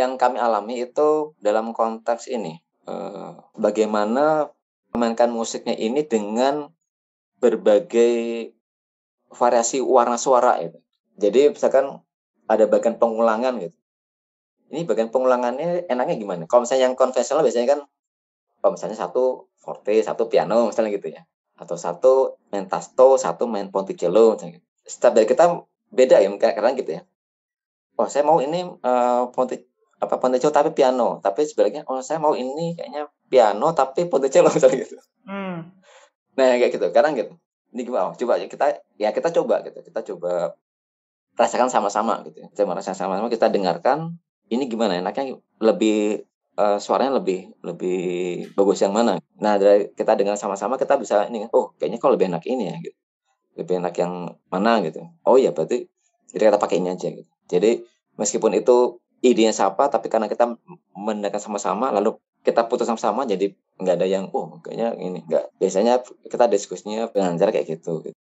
yang kami alami itu dalam konteks ini eh, bagaimana memainkan musiknya ini dengan berbagai variasi warna suara itu. Jadi misalkan ada bagian pengulangan gitu. Ini bagian pengulangannya enaknya gimana? Kalau misalnya yang konvensional biasanya kan kalau misalnya satu forte, satu piano misalnya gitu ya. Atau satu main tasto, satu main ponticello misalnya gitu. Setiap dari kita beda ya mungkin kadang gitu ya. Oh, saya mau ini uh, apa ponticello tapi piano tapi sebenarnya oh saya mau ini kayaknya piano tapi ponticello misalnya gitu hmm. nah kayak gitu sekarang gitu ini gimana oh, coba kita ya kita coba gitu kita coba rasakan sama-sama gitu ya. kita merasakan sama-sama kita dengarkan ini gimana enaknya lebih uh, suaranya lebih lebih bagus yang mana. Nah, dari kita dengar sama-sama kita bisa ini, kan, oh kayaknya kalau lebih enak ini ya gitu. Lebih enak yang mana gitu. Oh ya berarti jadi kita pakai ini aja gitu. Jadi meskipun itu idenya siapa tapi karena kita mendekat sama-sama lalu kita putus sama-sama jadi nggak ada yang oh kayaknya ini nggak biasanya kita diskusinya cara kayak gitu, gitu